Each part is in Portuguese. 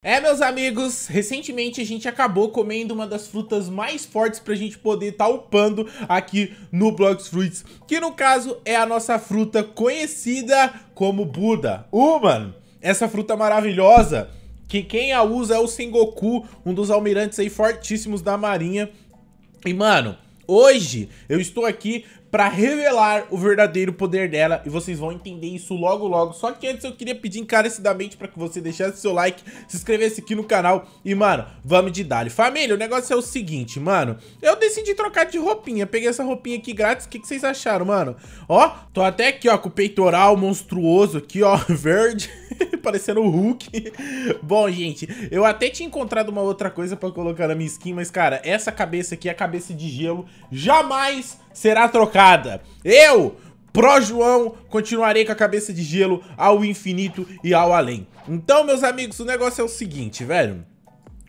É, meus amigos, recentemente a gente acabou comendo uma das frutas mais fortes pra gente poder estar tá upando aqui no Blox Fruits, que no caso é a nossa fruta conhecida como Buda. Uman, uh, essa fruta maravilhosa, que quem a usa é o Sengoku, um dos almirantes aí fortíssimos da marinha. E, mano, hoje eu estou aqui para revelar o verdadeiro poder dela e vocês vão entender isso logo logo. Só que antes eu queria pedir encarecidamente para que você deixasse seu like, se inscrevesse aqui no canal e, mano, vamos de dali. Família, o negócio é o seguinte, mano, eu decidi trocar de roupinha, peguei essa roupinha aqui grátis, o que, que vocês acharam, mano? Ó, tô até aqui, ó, com o peitoral monstruoso aqui, ó, verde, parecendo o Hulk. Bom, gente, eu até tinha encontrado uma outra coisa para colocar na minha skin, mas, cara, essa cabeça aqui é a cabeça de gelo, jamais será trocada. Eu, Pro João, continuarei com a cabeça de gelo ao infinito e ao além. Então, meus amigos, o negócio é o seguinte, velho.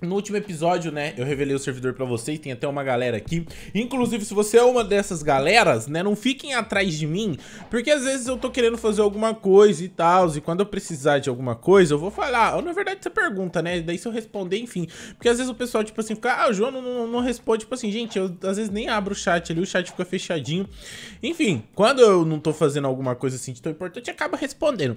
No último episódio, né, eu revelei o servidor para vocês, tem até uma galera aqui. Inclusive, se você é uma dessas galeras, né, não fiquem atrás de mim, porque às vezes eu tô querendo fazer alguma coisa e tal, e quando eu precisar de alguma coisa, eu vou falar. Ou, na verdade, você pergunta, né, daí se eu responder, enfim. Porque às vezes o pessoal, tipo assim, fica, ah, o João não, não, não responde, tipo assim, gente, eu às vezes nem abro o chat ali, o chat fica fechadinho. Enfim, quando eu não tô fazendo alguma coisa assim de tão importante, acaba respondendo.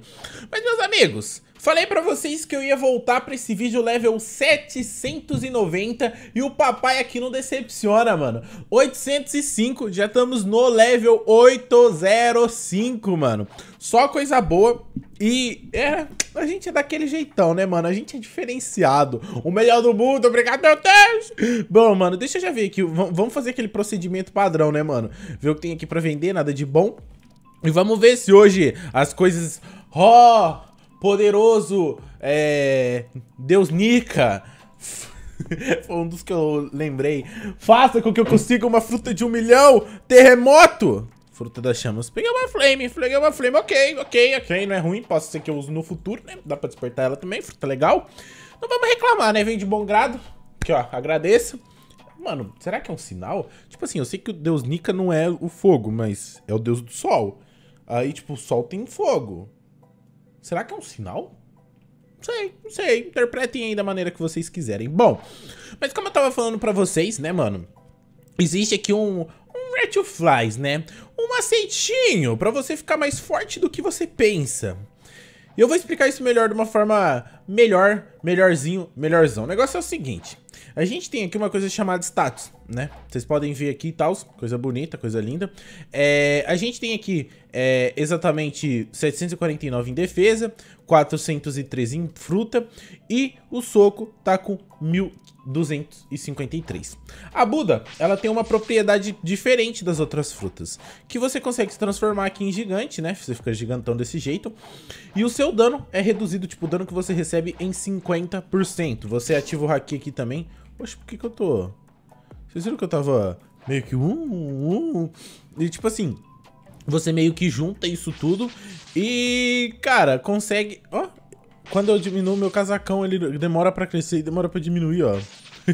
Mas, meus amigos... Falei para vocês que eu ia voltar para esse vídeo level 790 e o papai aqui não decepciona, mano. 805, já estamos no level 805, mano. Só coisa boa e é, a gente é daquele jeitão, né, mano? A gente é diferenciado. O melhor do mundo, obrigado, meu Deus! Bom, mano, deixa eu já ver aqui. V vamos fazer aquele procedimento padrão, né, mano? Ver o que tem aqui pra vender, nada de bom. E vamos ver se hoje as coisas... Ó... Oh! poderoso é, Deus Nica. Foi um dos que eu lembrei. Faça com que eu consiga uma fruta de um milhão! Terremoto! Fruta das chamas. Peguei uma flame, peguei uma flame. Ok, ok, ok. Não é ruim, posso ser que eu use no futuro, né? Dá pra despertar ela também, fruta legal. Não vamos reclamar, né? Vem de bom grado. Aqui, ó, agradeço. Mano, será que é um sinal? Tipo assim, eu sei que o deus Nika não é o fogo, mas é o deus do sol. Aí, tipo, o sol tem fogo. Será que é um sinal? Não sei, não sei. Interpretem aí da maneira que vocês quiserem. Bom, mas como eu tava falando pra vocês, né, mano? Existe aqui um, um Red Flies, né? Um aceitinho pra você ficar mais forte do que você pensa. E eu vou explicar isso melhor de uma forma melhor, melhorzinho, melhorzão. O negócio é o seguinte. A gente tem aqui uma coisa chamada status, né? Vocês podem ver aqui e tal, coisa bonita, coisa linda. É, a gente tem aqui é, exatamente 749 em defesa, 413 em fruta e o soco tá com 1253. A Buda, ela tem uma propriedade diferente das outras frutas, que você consegue se transformar aqui em gigante, né? Você fica gigantão desse jeito. E o seu dano é reduzido, tipo, o dano que você recebe em 50%. Você ativa o Haki aqui também, poxa, por que que eu tô... Vocês viram que eu tava meio que... um um, um. E tipo assim, você meio que junta isso tudo e, cara, consegue... Ó, oh, quando eu diminuo meu casacão, ele demora pra crescer e demora pra diminuir, ó.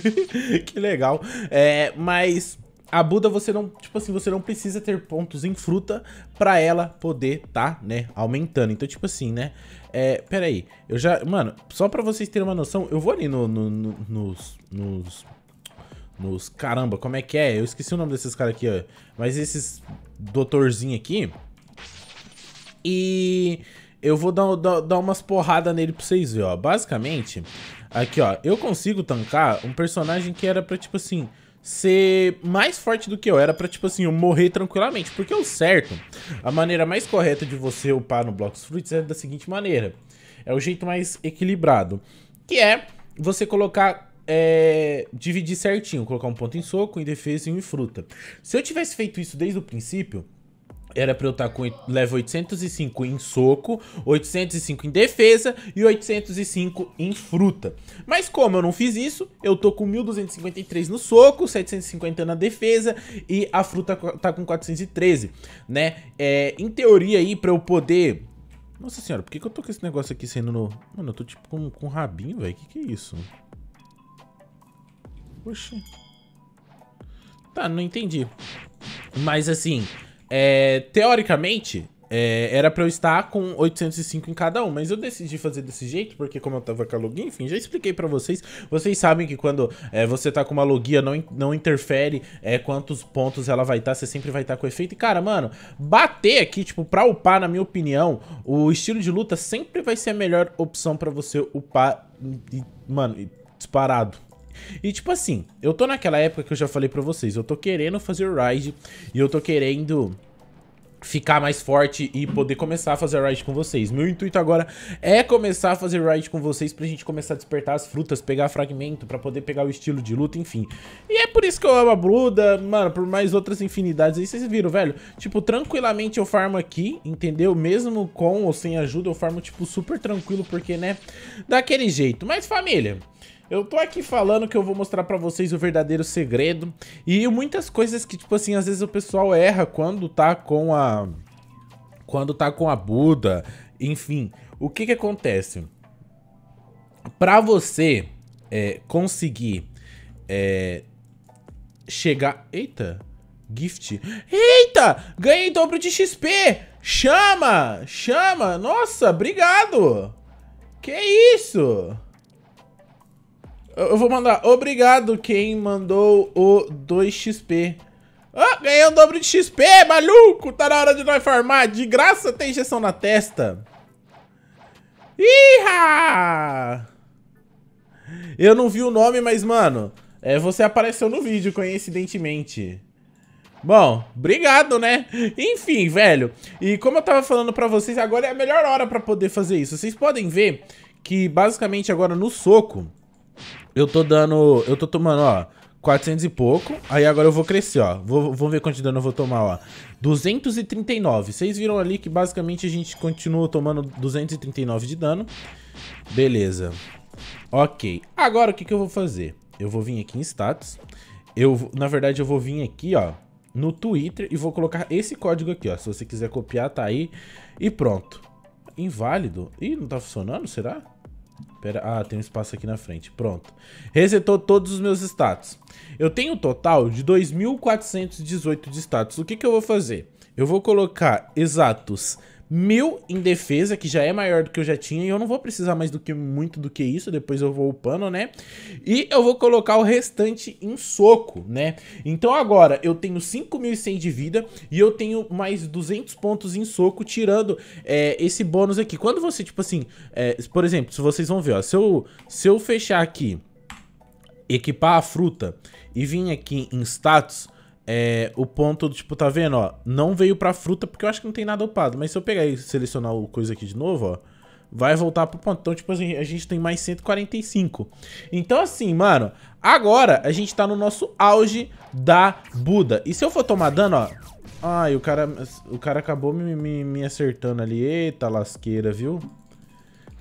que legal. É, mas a Buda você não, tipo assim, você não precisa ter pontos em fruta para ela poder tá, né, aumentando. Então, tipo assim, né, é, pera aí, eu já, mano, só para vocês terem uma noção, eu vou ali no, no, no nos, nos, nos, caramba, como é que é? Eu esqueci o nome desses caras aqui, ó, mas esses doutorzinho aqui, e eu vou dar, dar, dar umas porradas nele pra vocês verem, ó, basicamente, aqui, ó, eu consigo tancar um personagem que era pra, tipo assim ser mais forte do que eu era pra, tipo assim, eu morrer tranquilamente. Porque o certo, a maneira mais correta de você upar no Blocks Fruits é da seguinte maneira. É o jeito mais equilibrado. Que é você colocar... É, dividir certinho, colocar um ponto em soco, em defesa e um em fruta. Se eu tivesse feito isso desde o princípio, era pra eu estar tá com level 805 em soco, 805 em defesa e 805 em fruta. Mas como eu não fiz isso, eu tô com 1253 no soco, 750 na defesa e a fruta tá com 413, né? É, em teoria aí, pra eu poder... Nossa senhora, por que, que eu tô com esse negócio aqui sendo no... Mano, eu tô tipo com, com rabinho, velho. Que que é isso? Poxa. Tá, não entendi. Mas assim... É, teoricamente, é, era pra eu estar com 805 em cada um, mas eu decidi fazer desse jeito, porque como eu tava com a login, enfim, já expliquei pra vocês. Vocês sabem que quando é, você tá com uma logia, não, não interfere é, quantos pontos ela vai estar, tá, você sempre vai estar tá com efeito. E cara, mano, bater aqui, tipo, pra upar, na minha opinião, o estilo de luta sempre vai ser a melhor opção pra você upar, e, mano, disparado. E tipo assim, eu tô naquela época que eu já falei pra vocês, eu tô querendo fazer o ride e eu tô querendo ficar mais forte e poder começar a fazer ride com vocês. Meu intuito agora é começar a fazer ride com vocês pra gente começar a despertar as frutas, pegar fragmento, pra poder pegar o estilo de luta, enfim. E é por isso que eu amo a Bruda, mano, por mais outras infinidades aí, vocês viram, velho? Tipo, tranquilamente eu farmo aqui, entendeu? Mesmo com ou sem ajuda, eu farmo, tipo, super tranquilo, porque, né, daquele jeito. Mas, família... Eu tô aqui falando que eu vou mostrar pra vocês o verdadeiro segredo e muitas coisas que, tipo assim, às vezes o pessoal erra quando tá com a... quando tá com a Buda, enfim. O que que acontece? Pra você é, conseguir é, chegar... Eita! Gift. Eita! Ganhei dobro de XP! Chama! Chama! Nossa, obrigado! Que isso? Eu vou mandar obrigado quem mandou o 2xp. Ah, ganhei o um dobro de XP, maluco! Tá na hora de nós farmar. De graça tem injeção na testa. Iha! Eu não vi o nome, mas, mano, é, você apareceu no vídeo, coincidentemente. Bom, obrigado, né? Enfim, velho. E como eu tava falando pra vocês, agora é a melhor hora pra poder fazer isso. Vocês podem ver que, basicamente, agora no soco... Eu tô dando. Eu tô tomando, ó. 400 e pouco. Aí agora eu vou crescer, ó. Vou, vou ver quanto de dano eu vou tomar, ó. 239. Vocês viram ali que basicamente a gente continua tomando 239 de dano. Beleza. Ok. Agora o que, que eu vou fazer? Eu vou vir aqui em status. Eu, na verdade, eu vou vir aqui, ó, no Twitter e vou colocar esse código aqui, ó. Se você quiser copiar, tá aí. E pronto. Inválido. Ih, não tá funcionando, será? Será? Pera, ah, tem um espaço aqui na frente. Pronto. Resetou todos os meus status. Eu tenho um total de 2.418 de status. O que, que eu vou fazer? Eu vou colocar exatos mil em defesa, que já é maior do que eu já tinha, e eu não vou precisar mais do que muito do que isso, depois eu vou upando, né? E eu vou colocar o restante em soco, né? Então agora eu tenho 5.100 de vida e eu tenho mais 200 pontos em soco, tirando é, esse bônus aqui. Quando você, tipo assim, é, por exemplo, se vocês vão ver, ó, se eu, se eu fechar aqui, equipar a fruta e vir aqui em status é, o ponto do tipo, tá vendo, ó, não veio pra fruta porque eu acho que não tem nada upado. Mas se eu pegar e selecionar o coisa aqui de novo, ó, vai voltar pro ponto. Então, tipo assim, a gente tem mais 145. Então, assim, mano, agora a gente tá no nosso auge da Buda. E se eu for tomar dano, ó... Ai, o cara, o cara acabou me, me, me acertando ali. Eita, lasqueira, viu?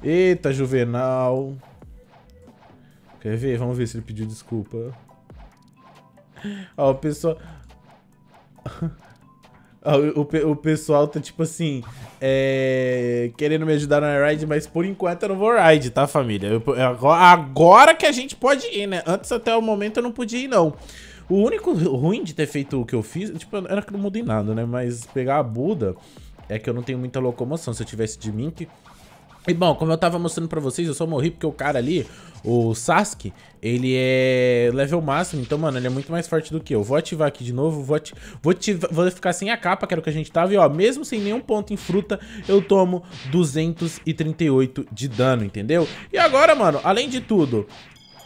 Eita, Juvenal. Quer ver? Vamos ver se ele pediu desculpa. Ó, o pessoal... O, o, o, pessoal tá tipo assim, é, querendo me ajudar na ride, mas por enquanto eu não vou ride, tá família? Eu, eu, é agora, que a gente pode ir, né? Antes até o momento eu não podia ir não. O único ruim de ter feito o que eu fiz, tipo, era que não mudei nada, né? Mas pegar a Buda é que eu não tenho muita locomoção. Se eu tivesse de Mink, e bom, como eu tava mostrando pra vocês, eu só morri porque o cara ali, o Sasuke, ele é level máximo, então, mano, ele é muito mais forte do que eu. Vou ativar aqui de novo, vou, vou, ativar, vou ficar sem a capa, que era o que a gente tava, e ó, mesmo sem nenhum ponto em fruta, eu tomo 238 de dano, entendeu? E agora, mano, além de tudo,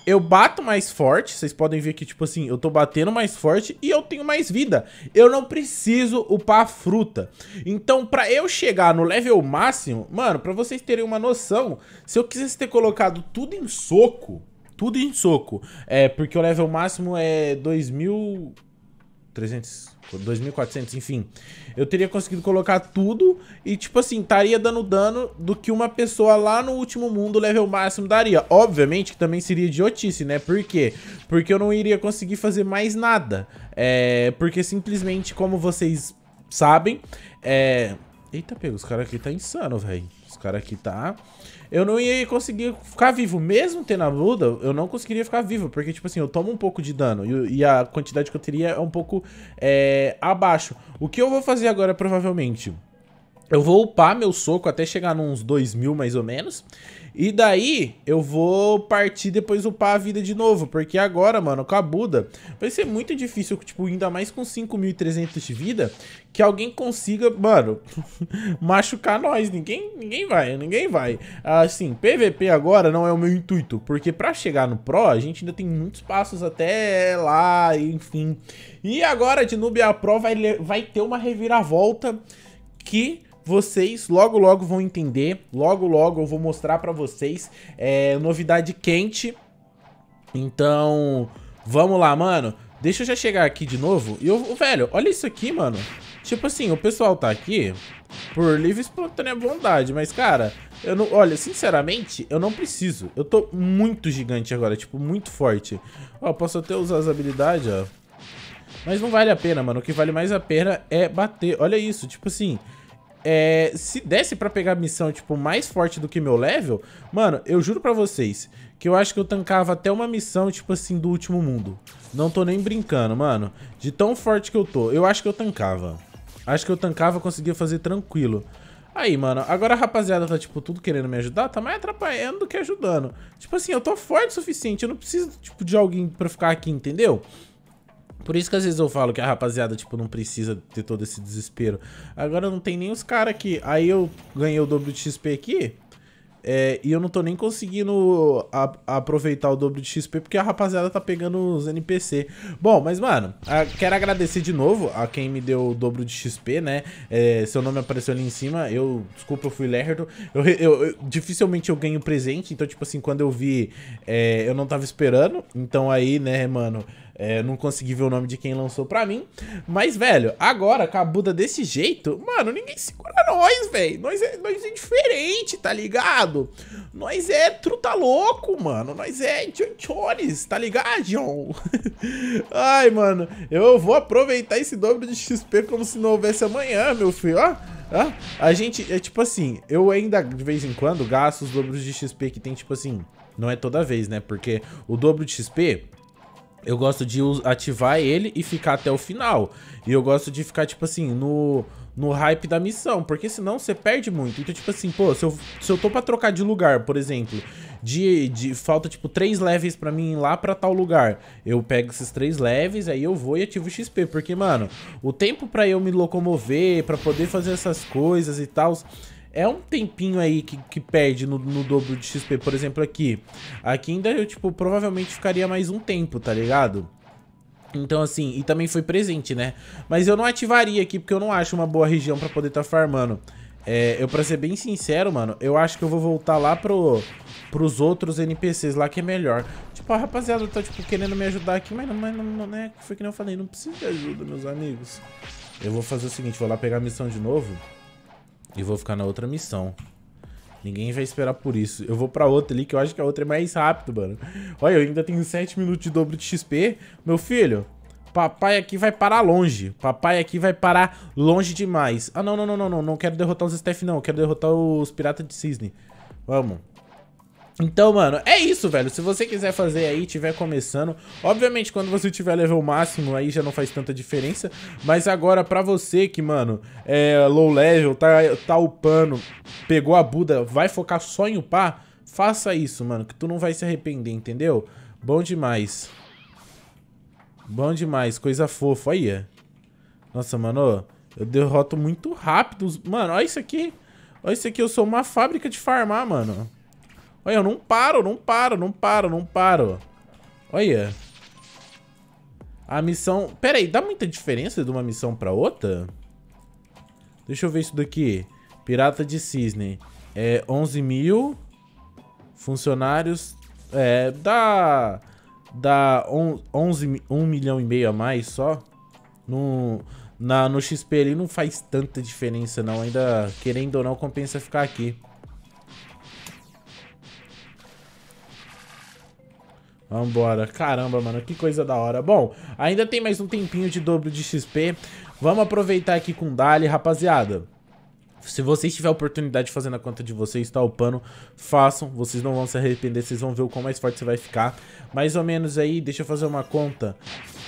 eu bato mais forte, vocês podem ver que, tipo assim, eu tô batendo mais forte e eu tenho mais vida. Eu não preciso upar a fruta. Então, pra eu chegar no level máximo, mano, pra vocês terem uma noção, se eu quisesse ter colocado tudo em soco, tudo em soco, é, porque o level máximo é 2000... 300, 2.400, enfim. Eu teria conseguido colocar tudo e, tipo assim, estaria dando dano do que uma pessoa lá no último mundo, level máximo, daria. Obviamente que também seria idiotice, né? Por quê? Porque eu não iria conseguir fazer mais nada. É... Porque simplesmente, como vocês sabem, é... Eita, pega, os caras aqui tá insano, velho. Os caras aqui tá. Eu não ia conseguir ficar vivo. Mesmo tendo a Buda, eu não conseguiria ficar vivo. Porque, tipo assim, eu tomo um pouco de dano. E, e a quantidade que eu teria é um pouco é, abaixo. O que eu vou fazer agora, provavelmente? Eu vou upar meu soco até chegar nos 2 mil, mais ou menos. E daí, eu vou partir depois upar a vida de novo. Porque agora, mano, com a Buda, vai ser muito difícil, tipo, ainda mais com 5.300 de vida, que alguém consiga, mano, machucar nós. Ninguém, ninguém vai, ninguém vai. Assim, PVP agora não é o meu intuito. Porque pra chegar no Pro, a gente ainda tem muitos passos até lá, enfim. E agora, de noob a Pro, vai, vai ter uma reviravolta que vocês logo logo vão entender, logo logo eu vou mostrar para vocês é, novidade quente. Então, vamos lá, mano. Deixa eu já chegar aqui de novo. E eu, velho, olha isso aqui, mano. Tipo assim, o pessoal tá aqui por livre e espontânea bondade, mas, cara, eu não... Olha, sinceramente, eu não preciso. Eu tô muito gigante agora, tipo, muito forte. Ó, posso até usar as habilidades, ó. Mas não vale a pena, mano. O que vale mais a pena é bater. Olha isso, tipo assim... É, se desse para pegar missão, tipo, mais forte do que meu level, mano, eu juro pra vocês que eu acho que eu tancava até uma missão, tipo assim, do último mundo. Não tô nem brincando, mano. De tão forte que eu tô, eu acho que eu tancava. Acho que eu tancava, conseguia fazer tranquilo. Aí, mano, agora a rapaziada tá, tipo, tudo querendo me ajudar, tá mais atrapalhando do que ajudando. Tipo assim, eu tô forte o suficiente, eu não preciso, tipo, de alguém pra ficar aqui, entendeu? Entendeu? Por isso que às vezes eu falo que a rapaziada, tipo, não precisa ter todo esse desespero. Agora não tem nem os caras aqui. Aí eu ganhei o dobro de XP aqui. É, e eu não tô nem conseguindo a, aproveitar o dobro de XP porque a rapaziada tá pegando os NPC. Bom, mas mano, quero agradecer de novo a quem me deu o dobro de XP, né? É, seu nome apareceu ali em cima. Eu, desculpa, eu fui lerdo. Eu, eu, eu, dificilmente eu ganho presente, então, tipo assim, quando eu vi, é, eu não tava esperando. Então aí, né, mano. É, não consegui ver o nome de quem lançou pra mim. Mas, velho, agora, Buda desse jeito, mano, ninguém segura nós, velho. Nós é, nós é diferente, tá ligado? Nós é truta louco, mano. Nós é tchonchones, tá ligado, John? Ai, mano, eu vou aproveitar esse dobro de XP como se não houvesse amanhã, meu filho, ó. Ah, a gente, é tipo assim, eu ainda de vez em quando gasto os dobros de XP que tem, tipo assim, não é toda vez, né? Porque o dobro de XP eu gosto de ativar ele e ficar até o final. E eu gosto de ficar, tipo assim, no, no hype da missão, porque senão você perde muito. Então, tipo assim, pô, se eu, se eu tô pra trocar de lugar, por exemplo, de, de falta, tipo, três levels pra mim ir lá pra tal lugar, eu pego esses três levels, aí eu vou e ativo o XP, porque, mano, o tempo pra eu me locomover, pra poder fazer essas coisas e tal é um tempinho aí que, que perde no, no, dobro de XP, por exemplo, aqui. Aqui ainda eu, tipo, provavelmente ficaria mais um tempo, tá ligado? Então, assim, e também foi presente, né? Mas eu não ativaria aqui, porque eu não acho uma boa região pra poder estar tá farmando. É, eu, pra ser bem sincero, mano, eu acho que eu vou voltar lá pro, pros outros NPCs lá, que é melhor. Tipo, a rapaziada tá, tipo, querendo me ajudar aqui, mas não, mas não, não né? Foi que nem eu falei, não precisa de ajuda, meus amigos. Eu vou fazer o seguinte, vou lá pegar a missão de novo. E vou ficar na outra missão. Ninguém vai esperar por isso. Eu vou pra outra ali, que eu acho que a outra é mais rápido, mano. Olha, eu ainda tenho 7 minutos de dobro de XP. Meu filho, papai aqui vai parar longe. Papai aqui vai parar longe demais. Ah, não, não, não, não, não. Não quero derrotar os Steph, não. Eu quero derrotar os piratas de cisne. Vamos. Então, mano, é isso, velho. Se você quiser fazer aí, tiver começando, obviamente quando você tiver level máximo aí já não faz tanta diferença, mas agora pra você que, mano, é low level, tá, tá upando, pegou a Buda, vai focar só em upar, faça isso, mano, que tu não vai se arrepender, entendeu? Bom demais. Bom demais, coisa fofa, aí. Nossa, mano, eu derroto muito rápido. Mano, olha isso aqui. Olha isso aqui, eu sou uma fábrica de farmar, mano. Olha, eu não paro, não paro, não paro, não paro. Olha. A missão... Pera aí, dá muita diferença de uma missão pra outra? Deixa eu ver isso daqui. Pirata de Cisne. É 11 mil funcionários. É, dá... Dá on, 11, 1 milhão e meio a mais só. No, na, no XP ali não faz tanta diferença não. Ainda, querendo ou não, compensa ficar aqui. Vambora. Caramba, mano, que coisa da hora. Bom, ainda tem mais um tempinho de dobro de XP. Vamos aproveitar aqui com Dali, rapaziada. Se vocês tiverem a oportunidade de fazer na conta de vocês, tá pano, façam. Vocês não vão se arrepender, vocês vão ver o quão mais forte você vai ficar. Mais ou menos aí, deixa eu fazer uma conta.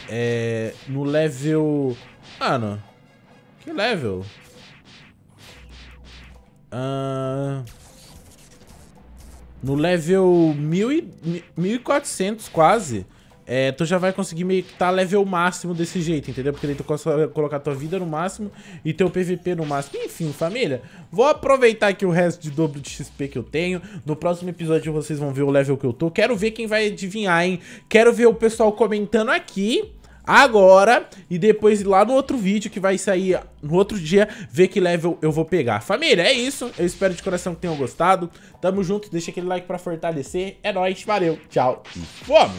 É... No level... Mano... Que level? Ahn... Uh... No level e, 1400 quase, é, tu já vai conseguir meio que tá level máximo desse jeito, entendeu? Porque daí tu consegue colocar tua vida no máximo e teu PVP no máximo. Enfim, família, vou aproveitar aqui o resto de dobro de XP que eu tenho. No próximo episódio vocês vão ver o level que eu tô. Quero ver quem vai adivinhar, hein? Quero ver o pessoal comentando aqui agora e depois lá no outro vídeo que vai sair no outro dia, ver que level eu vou pegar. Família, é isso. Eu espero de coração que tenham gostado. Tamo junto, deixa aquele like pra fortalecer. É nóis, valeu, tchau e fome!